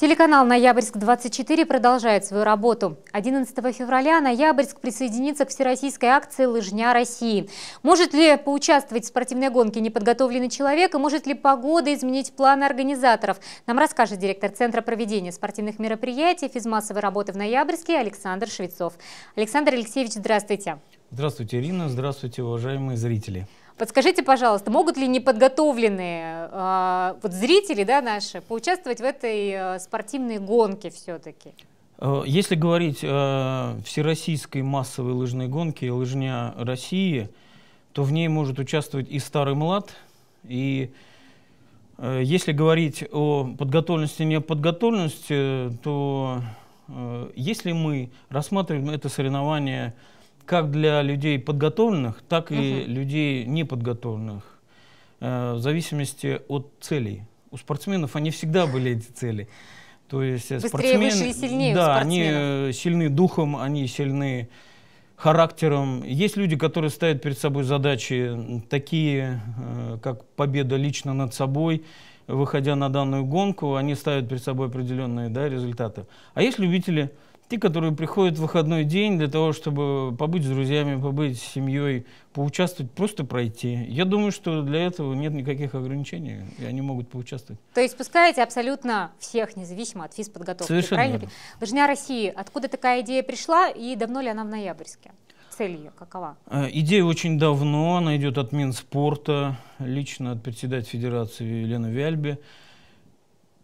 Телеканал «Ноябрьск-24» продолжает свою работу. 11 февраля «Ноябрьск» присоединится к всероссийской акции «Лыжня России». Может ли поучаствовать в спортивной гонке неподготовленный человек и может ли погода изменить планы организаторов? Нам расскажет директор Центра проведения спортивных мероприятий физмассовой работы в Ноябрьске Александр Швецов. Александр Алексеевич, здравствуйте. Здравствуйте, Ирина. Здравствуйте, уважаемые зрители. Подскажите, пожалуйста, могут ли неподготовленные э, вот зрители да, наши поучаствовать в этой э, спортивной гонке все-таки? Э, если говорить о э, всероссийской массовой лыжной гонке «Лыжня России», то в ней может участвовать и старый млад, и э, если говорить о подготовленности и неподготовленности, то если мы рассматриваем это соревнование как для людей подготовленных, так и угу. людей неподготовленных, э, в зависимости от целей. У спортсменов они всегда были эти цели. То есть э, Быстрее, спортсмен, да, они сильны духом, они сильны характером. Есть люди, которые ставят перед собой задачи такие, э, как победа лично над собой, выходя на данную гонку, они ставят перед собой определенные да, результаты. А есть любители те, которые приходят в выходной день для того, чтобы побыть с друзьями, побыть с семьей, поучаствовать, просто пройти. Я думаю, что для этого нет никаких ограничений, и они могут поучаствовать. То есть пускаете абсолютно всех, независимо от физподготовки, Совершенно правильно? Верно. Лыжня России, откуда такая идея пришла и давно ли она в ноябрьске? цель ее какова? Э, идея очень давно, она идет от Минспорта, лично от председателя Федерации Елены Вяльби.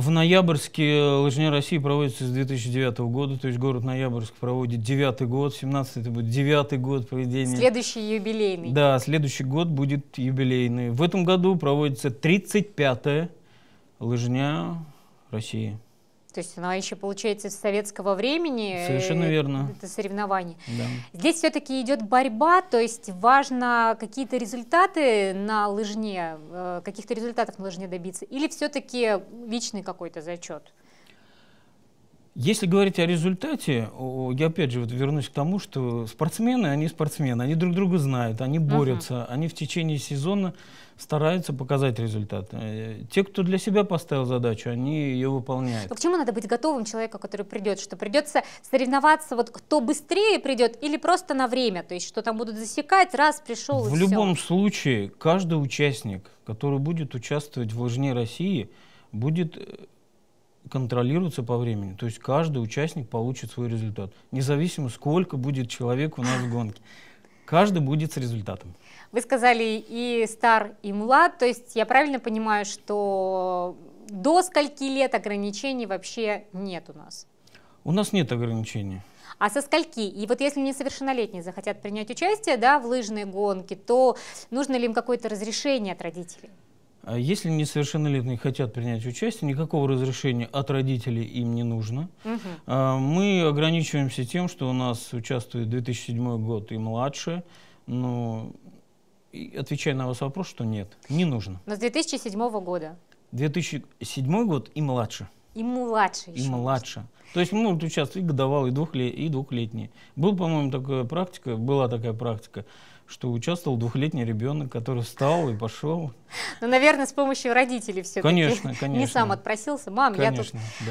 В Ноябрьске э, «Лыжня России» проводится с 2009 года, то есть город Ноябрьск проводит девятый год, 17 это будет девятый год проведения. Следующий юбилейный. Да, следующий год будет юбилейный. В этом году проводится 35-я «Лыжня России». То есть она еще, получается, с советского времени. Э, Совершенно верно. Это соревнование. Да. Здесь все-таки идет борьба, то есть важно какие-то результаты на лыжне, э, каких-то результатов на лыжне добиться, или все-таки личный какой-то зачет? Если говорить о результате, я опять же вот вернусь к тому, что спортсмены, они спортсмены, они друг друга знают, они борются, uh-huh. они в течение сезона стараются показать результат. Э, те, кто для себя поставил задачу, они ее выполняют. А к чему надо быть готовым человеку, который придет? Что придется соревноваться, вот кто быстрее придет или просто на время? То есть что там будут засекать, раз пришел В и любом все. случае, каждый участник, который будет участвовать в «Лыжне России», будет э, контролируется по времени. То есть каждый участник получит свой результат, независимо сколько будет человек у нас в гонке. Каждый будет с результатом. Вы сказали и стар, и млад, то есть я правильно понимаю, что до скольки лет ограничений вообще нет у нас? У нас нет ограничений. А со скольки? И вот если несовершеннолетние захотят принять участие да, в лыжной гонке, то нужно ли им какое-то разрешение от родителей? А если несовершеннолетние хотят принять участие, никакого разрешения от родителей им не нужно. Угу. Мы ограничиваемся тем, что у нас участвует 2007 год и младше. Но ну, отвечая на ваш вопрос, что нет, не нужно. Но с 2007 года? 2007 год и младше. И младше еще. И младше. То есть могут ну, участвовать и годовалые, и, двухлет, и двухлетние. Был, по-моему, такая практика, была такая практика, что участвовал двухлетний ребенок, который встал и пошел. Ну, наверное, с помощью родителей все-таки. Конечно, конечно. Не сам отпросился, мам, конечно, я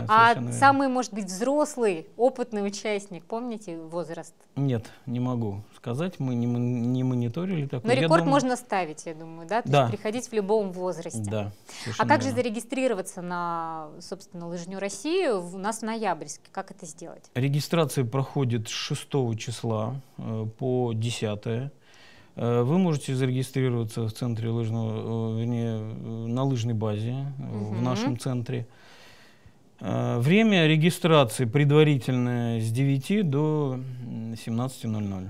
тут. Да, а верно. самый, может быть, взрослый, опытный участник, помните возраст? Нет, не могу сказать, мы не, не мониторили такое. Но рекорд думаю... можно ставить, я думаю, да? То да. есть приходить в любом возрасте. Да. А как верно. же зарегистрироваться на, собственно, лыжню России? У нас ноябрь Октябрьске. Как это сделать? Регистрация проходит с 6 числа э, по 10. Э, вы можете зарегистрироваться в центре лыжного, э, вернее, на лыжной базе угу. в нашем центре. Время регистрации предварительное с 9 до 17.00.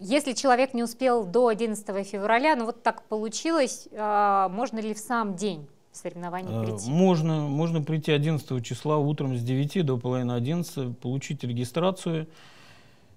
Если человек не успел до 11 февраля, ну вот так получилось, можно ли в сам день соревнований э, прийти? Можно, можно прийти 11 числа утром с 9 до половины 11, получить регистрацию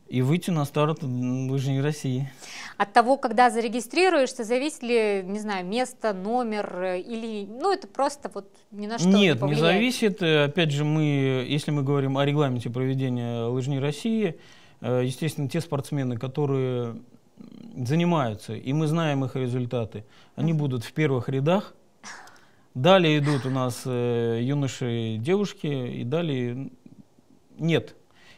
и выйти на старт лыжней России. От того, когда зарегистрируешься, зависит ли, не знаю, место, номер э, или, ну, это просто вот ни на что Нет, не, не зависит. Э, опять же, мы, если мы говорим о регламенте проведения лыжней России, естественно, те спортсмены, которые занимаются, и мы знаем их результаты, они будут в первых рядах, Далее идут у нас э, юноши и девушки, и далее нет.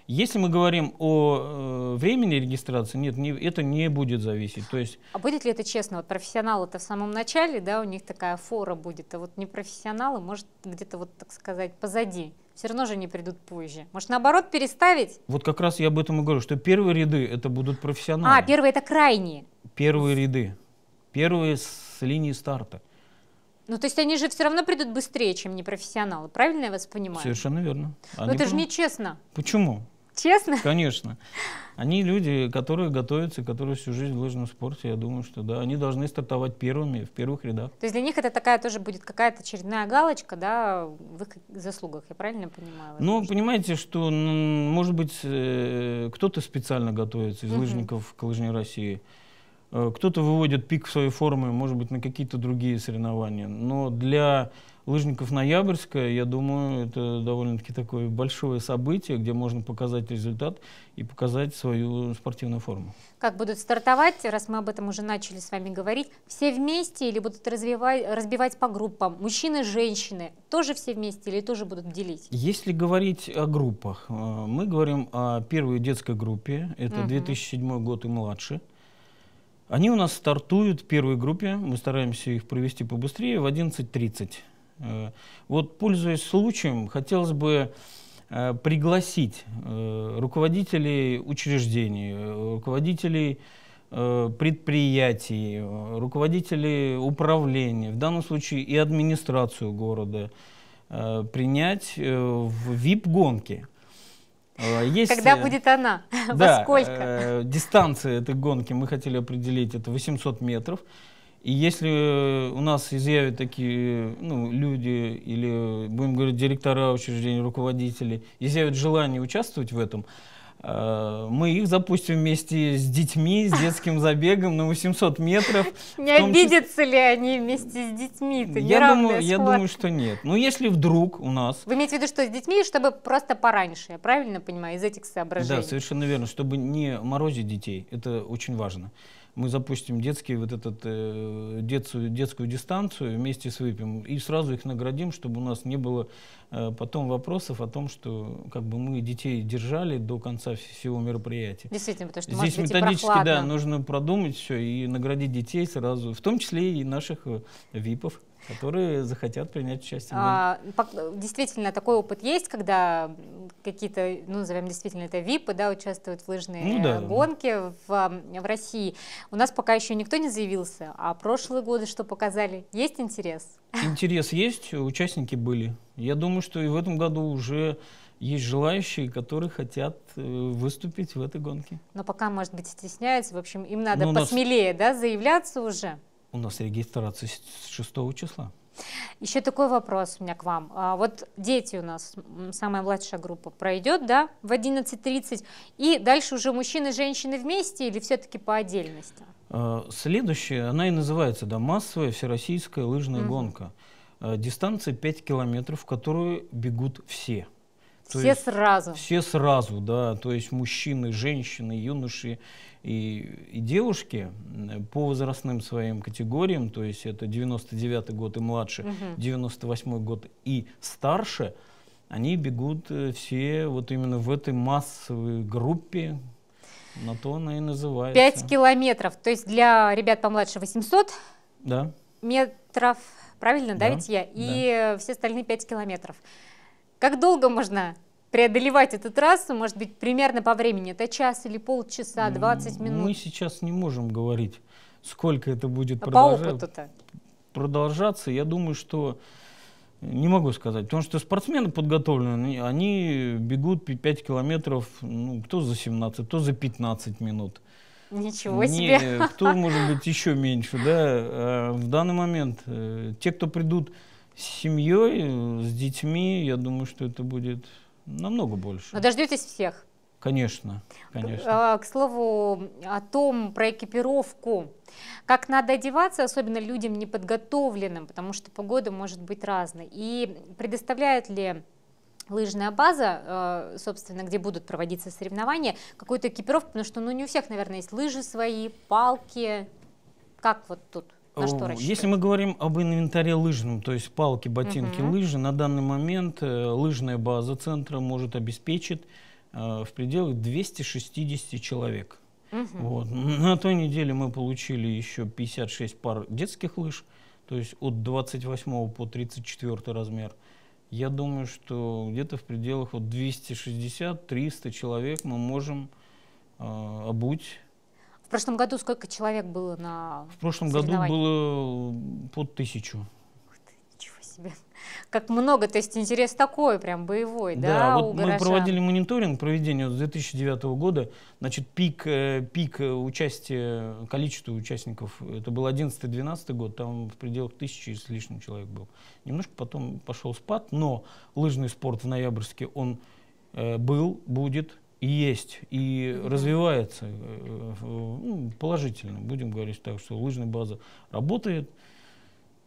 Если мы говорим о э, времени регистрации, нет, не, это не будет зависеть. То есть... А будет ли это честно? Вот профессионалы-то в самом начале, да, у них такая фора будет, а вот непрофессионалы, может, где-то вот, так сказать, позади. Все равно же не придут позже. Может, наоборот, переставить? Вот как раз я об этом и говорю, что первые ряды это будут профессионалы. А, первые это крайние. Первые ряды. Первые с линии старта. Ну, то есть они же все равно придут быстрее, чем непрофессионалы, правильно я вас понимаю? Совершенно верно. Ну, они Но это прям... же нечестно. Почему? Честно? Конечно. Они люди, которые готовятся, которые всю жизнь в лыжном спорте, я думаю, что да, они должны стартовать первыми, в первых рядах. То есть для них это такая тоже будет какая-то очередная галочка, да, в их заслугах, я правильно понимаю? Ну, понимаете, что, может быть, э, кто-то специально готовится из угу. лыжников к лыжне России, Э, кто-то выводит пик своей формы, может быть, на какие-то другие соревнования. Но для лыжников Ноябрьска, я думаю, это довольно-таки такое большое событие, где можно показать результат и показать свою спортивную форму. Как будут стартовать, раз мы об этом уже начали с вами говорить, все вместе или будут развивать, разбивать по группам? Мужчины, женщины, тоже все вместе или тоже будут делить? Если говорить о группах, э, мы говорим о первой детской группе, это угу. 2007 год и младше. Они у нас стартуют в первой группе, мы стараемся их провести побыстрее, в 11.30. Э, вот, пользуясь случаем, хотелось бы э, пригласить э, руководителей учреждений, руководителей предприятий, руководителей управления, в данном случае и администрацию города, принять в VIP-гонки – Э, есть, Когда э, будет она? Да, Во сколько? Э, дистанция этой гонки мы хотели определить, это 800 метров. И если у нас изъявят такие ну, люди, или, будем говорить, директора учреждений, руководители, изъявят желание участвовать в этом, Э, мы их запустим вместе с детьми, с детским забегом на 800 метров. Не обидятся ли они вместе с детьми? я думаю, я думаю, что нет. Но ну, если вдруг у нас... Вы имеете в виду, что с детьми, чтобы просто пораньше, я правильно понимаю, из этих соображений? Да, совершенно верно, чтобы не морозить детей. Это очень важно мы запустим детский вот этот, э, детскую, детскую дистанцию вместе с выпьем и сразу их наградим, чтобы у нас не было э, потом вопросов о том, что как бы мы детей держали до конца всего мероприятия. Действительно, потому что Здесь может методически, прохладно. да, нужно продумать все и наградить детей сразу, в том числе и наших э, випов которые захотят принять участие. А, действительно, такой опыт есть, когда какие-то, ну, назовем действительно это ВИПы, да, участвуют в лыжные ну, да, гонке да. В, в России. У нас пока еще никто не заявился, а прошлые годы что показали? Есть интерес? Интерес есть, участники были. Я думаю, что и в этом году уже есть желающие, которые хотят э, выступить в этой гонке. Но пока, может быть, стесняются. В общем, им надо Но ну, посмелее нас... да, заявляться уже. У нас регистрация с 6 числа. Еще такой вопрос у меня к вам. А вот дети у нас, самая младшая группа, пройдет, да, в 11.30, и дальше уже мужчины и женщины вместе или все-таки по отдельности? Э, следующая, она и называется, да, массовая всероссийская лыжная угу. гонка. Э, дистанция 5 километров, в которую бегут все. То все есть, сразу. Все сразу, да. То есть мужчины, женщины, юноши и, и девушки по возрастным своим категориям, то есть это 99 год и младше, угу. 98 год и старше, они бегут э, все вот именно в этой массовой группе, на то она и называется. 5 километров, то есть для ребят помладше 800 да. метров, правильно, да, да ведь я? И да. Э, все остальные 5 километров. Как долго можно преодолевать эту трассу, может быть, примерно по времени? Это час или полчаса, 20 минут? Мы сейчас не можем говорить, сколько это будет а продолжаться. продолжаться. Я думаю, что не могу сказать, потому что спортсмены подготовлены. они бегут 5 километров, ну, кто за 17, кто за 15 минут. Ничего не, себе! Кто, может быть, еще меньше, да? А в данный момент э, те, кто придут с семьей, с детьми, я думаю, что это будет намного больше. Но а дождетесь всех? Конечно, конечно. К, а, к слову о том, про экипировку. Как надо одеваться, особенно людям неподготовленным, потому что погода может быть разной. И предоставляет ли лыжная база, а, собственно, где будут проводиться соревнования, какую-то экипировку, потому что ну, не у всех, наверное, есть лыжи свои, палки. Как вот тут? Э, на что рассчитывать? Если мы говорим об инвентаре лыжном, то есть палки, ботинки, угу. лыжи, на данный момент э, лыжная база центра может обеспечить э, в пределах 260 человек. Угу. Вот. На той неделе мы получили еще 56 пар детских лыж, то есть от 28 по 34 размер. Я думаю, что где-то в пределах вот 260-300 человек мы можем э, обуть в прошлом году сколько человек было на В прошлом году было под тысячу. ничего себе. Как много, то есть интерес такой, прям боевой, да, да вот у мы проводили мониторинг проведения с 2009 года. Значит, пик, э, пик э, участия, количества участников, это был 11-12 год, там в пределах тысячи с лишним человек был. Немножко потом пошел спад, но лыжный спорт в ноябрьске, он э, был, будет, и есть, и mm развивается э, ну, положительно, будем говорить так, что лыжная база работает,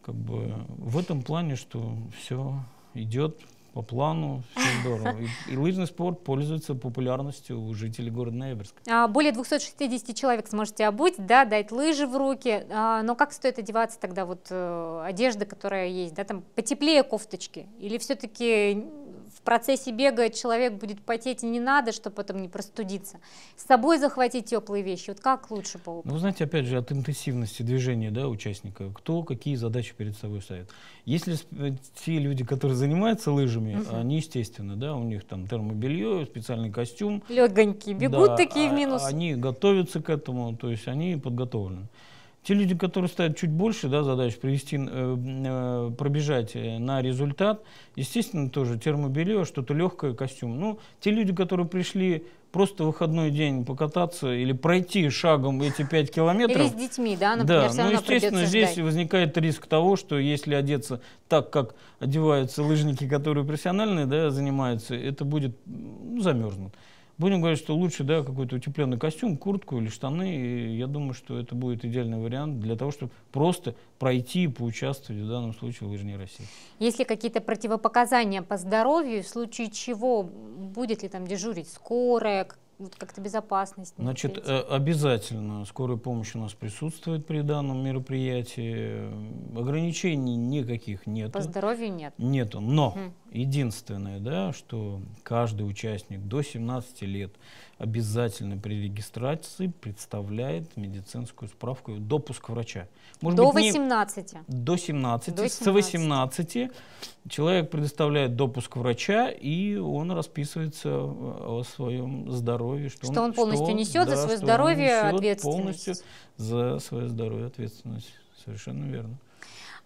как бы в этом плане, что все идет по плану, все здорово. И, и лыжный спорт пользуется популярностью у жителей города Ноябрьск. А, более 260 человек сможете обуть, да, дать лыжи в руки. А, но как стоит одеваться тогда вот э, одежда, которая есть, да, там потеплее кофточки? Или все-таки в процессе бега человек будет потеть и не надо, чтобы потом не простудиться. С собой захватить теплые вещи. Вот как лучше по опыту? Ну, знаете, опять же, от интенсивности движения да, участника, кто какие задачи перед собой ставит. Если те люди, которые занимаются лыжами, костюме, угу. они, естественно, да, у них там термобелье, специальный костюм. Легонькие, бегут да, такие в а минус. они готовятся к этому, то есть они подготовлены. Те люди, которые ставят чуть больше да, задач привести, э, э пробежать э, на результат, естественно, тоже термобелье, что-то легкое, костюм. Ну, те люди, которые пришли просто выходной день покататься или пройти шагом эти 5 километров. Или с детьми, да, например, Да, ну, но, естественно, здесь ждать. возникает риск того, что если одеться так, как одеваются лыжники, которые профессиональные, да, занимаются, это будет ну, замерзнут. Будем говорить, что лучше, да, какой-то утепленный костюм, куртку или штаны. И я думаю, что это будет идеальный вариант для того, чтобы просто пройти и поучаствовать в данном случае в Лыжне России. Есть ли какие-то противопоказания по здоровью, в случае чего будет ли там дежурить скорая, вот как-то безопасность? Значит, э, обязательно скорая помощь у нас присутствует при данном мероприятии. Ограничений никаких нет. По здоровью нет? Нету, но... Угу Единственное, да, что каждый участник до 17 лет обязательно при регистрации представляет медицинскую справку, допуск врача. Может до, быть, 18. Не, до 17. До 17. С 18 человек предоставляет допуск врача, и он расписывается э, о своем здоровье. Что, что он, он полностью что, несет да, за свое здоровье ответственность. Полностью за свое здоровье ответственность. Совершенно верно.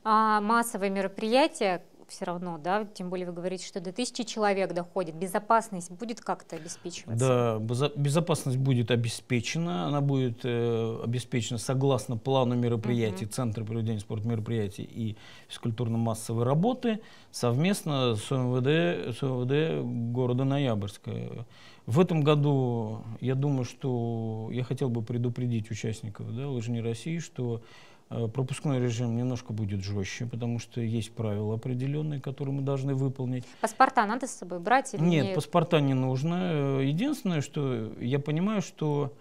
А массовые мероприятия, все равно, да, тем более вы говорите, что до тысячи человек доходит. Безопасность будет как-то обеспечиваться? Да, безопасность будет обеспечена, она будет э, обеспечена согласно плану мероприятий угу. Центра проведения спортмероприятий и физкультурно-массовой работы совместно с МВД, с МВД города Ноябрьска. В этом году, я думаю, что я хотел бы предупредить участников да, «Лыжни России», что Э, пропускной режим немножко будет жестче, потому что есть правила определенные, которые мы должны выполнить. Паспорта надо с собой брать? Или Нет, Нет, паспорта не нужно. Э, единственное, что я понимаю, что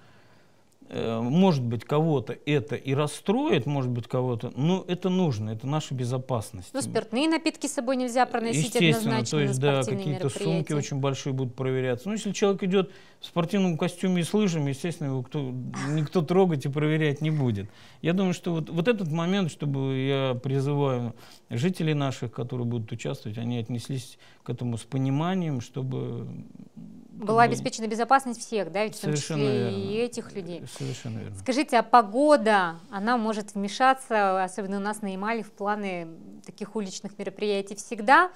Э, может быть, кого-то это и расстроит, может быть, кого-то, но это нужно, это наша безопасность. Ну, спиртные напитки с собой нельзя проносить Естественно, то есть, да, какие-то сумки очень большие будут проверяться. Ну, если человек идет в спортивном костюме и с лыжами, естественно, его кто, никто трогать и проверять не будет. Я думаю, что вот, вот этот момент, чтобы я призываю жителей наших, которые будут участвовать, они отнеслись к этому с пониманием, чтобы... Была обеспечена безопасность всех, да, ведь в том числе верно. и этих людей. Совершенно верно. Скажите, а погода, она может вмешаться, особенно у нас на Ямале, в планы таких уличных мероприятий всегда.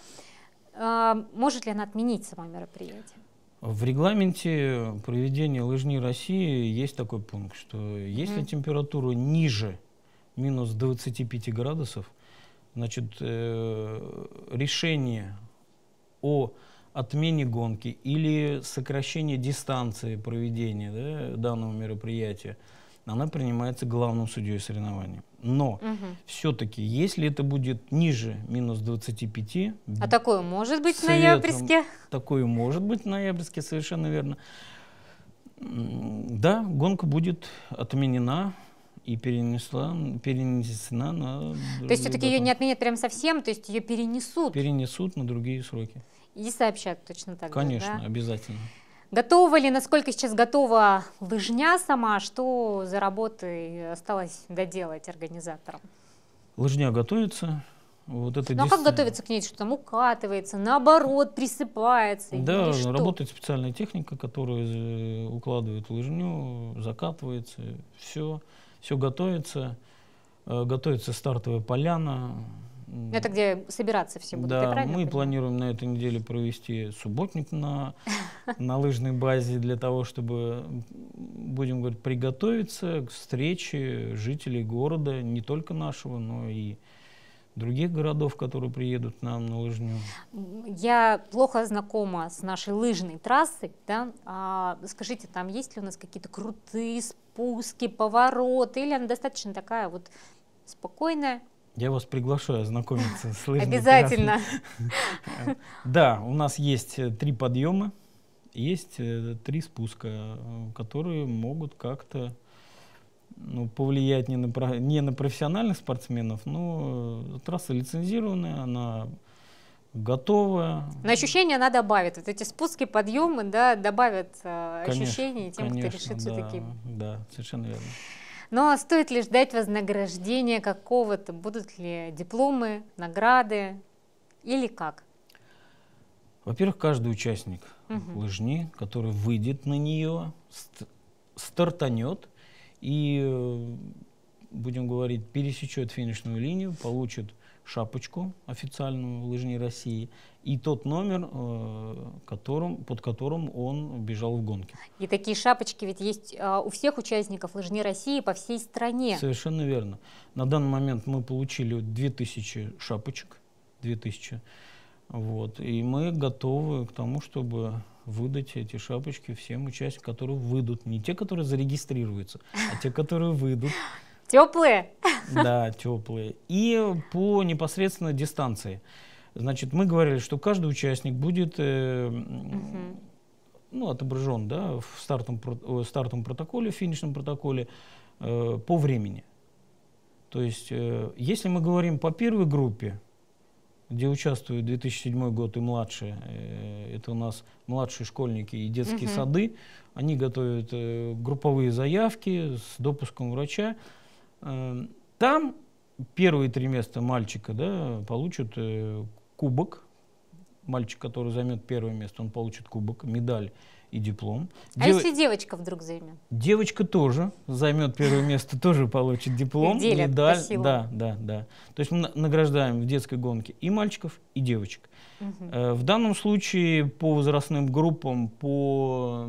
А, может ли она отменить само мероприятие? В регламенте проведения лыжни России есть такой пункт, что если mm. температура ниже минус 25 градусов, значит, э, решение о отмене гонки или сокращении дистанции проведения да, данного мероприятия, она принимается главным судьей соревнований. Но угу. все-таки, если это будет ниже минус 25... А такое может быть цветом, в ноябрьске? Такое может быть в ноябрьске, совершенно верно. Да, гонка будет отменена и перенесла, перенесена на... То есть все-таки ее не отменят прям совсем, то есть ее перенесут? Перенесут на другие сроки и сообщат точно так Конечно, же. Конечно, да? обязательно. Готова ли, насколько сейчас готова лыжня сама, что за работой осталось доделать организаторам? Лыжня готовится. Вот это ну а как готовится к ней? Что там укатывается, наоборот, присыпается? Да, работает специальная техника, которая э, укладывает лыжню, закатывается, все, все готовится. Э, готовится стартовая поляна, это где собираться все будут, Да, мы планируем на этой неделе провести субботник на, на лыжной базе для того, чтобы, будем говорить, приготовиться к встрече жителей города, не только нашего, но и других городов, которые приедут к нам на лыжню? Я плохо знакома с нашей лыжной трассой. Да? А, скажите, там есть ли у нас какие-то крутые спуски, повороты, или она достаточно такая вот спокойная, я вас приглашаю ознакомиться с лыжной Обязательно. Террасой. Да, у нас есть э, три подъема, есть э, три спуска, э, которые могут как-то ну, повлиять не на, не на профессиональных спортсменов, но трасса лицензированная, она готова. Но ощущения она добавит. Вот эти спуски, подъемы да, добавят конечно, ощущений тем, конечно, кто решит да, все-таки. Да, совершенно верно. Но стоит ли ждать вознаграждения какого-то? Будут ли дипломы, награды или как? Во-первых, каждый участник угу. лыжни, который выйдет на нее, стартанет и, э, будем говорить, пересечет финишную линию, получит шапочку официальную лыжни России и тот номер, э, которым, под которым он бежал в гонке. И такие шапочки ведь есть а, у всех участников лыжни России по всей стране. Совершенно верно. На данный момент мы получили 2000 шапочек, 2000. Вот, и мы готовы к тому, чтобы выдать эти шапочки всем участникам, которые выйдут. Не те, которые зарегистрируются, а те, которые выйдут. Теплые? Да, теплые. И по непосредственно дистанции. Значит, мы говорили, что каждый участник будет э, угу. ну, отображен да, в стартом, э, стартом протоколе, в финишном протоколе э, по времени. То есть, э, если мы говорим по первой группе, где участвуют 2007 год и младшие, э, это у нас младшие школьники и детские угу. сады, они готовят э, групповые заявки с допуском врача. Эм, там первые три места мальчика да, получат э, кубок. Мальчик, который займет первое место, он получит кубок, медаль и диплом. А Дев... если девочка вдруг займет? Девочка тоже займет первое место, тоже получит диплом. медаль. Да, да, да. То есть мы награждаем в детской гонке и мальчиков, и девочек. Э, в данном случае по возрастным группам по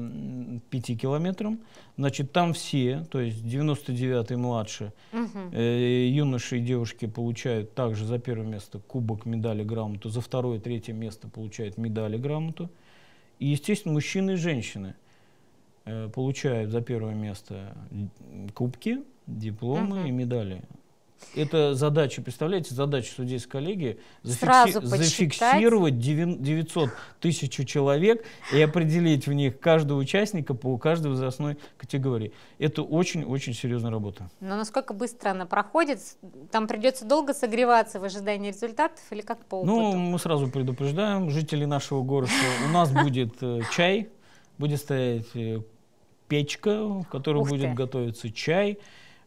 5 километрам, значит, там все, то есть 99 и младше, угу. э, юноши и девушки получают также за первое место кубок, медали, грамоту, за второе, третье место получают медали, грамоту. И, естественно, мужчины и женщины э, получают за первое место кубки, дипломы угу. и медали. Это задача, представляете, задача судейской коллегии зафикси зафиксировать 900 тысяч человек и определить в них каждого участника по каждой возрастной категории. Это очень-очень серьезная работа. Но насколько быстро она проходит? Там придется долго согреваться в ожидании результатов или как по ну, опыту? Ну, мы сразу предупреждаем жителей нашего города, что у нас будет э, чай, будет стоять э, печка, в которой будет готовиться чай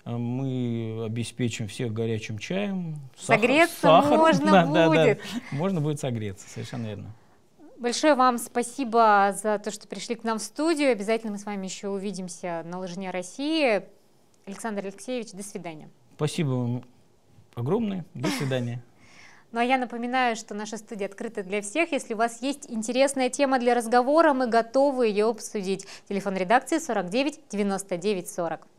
мы обеспечим всех горячим чаем. согреться сахар, можно да, будет. Да, да. Можно будет согреться, совершенно верно. Большое вам спасибо за то, что пришли к нам в студию. Обязательно мы с вами еще увидимся на Лыжне России. Александр Алексеевич, до свидания. Спасибо вам огромное. До свидания. Ну а я напоминаю, что наша студия открыта для всех. Если у вас есть интересная тема для разговора, мы готовы ее обсудить. Телефон редакции 49 99 40.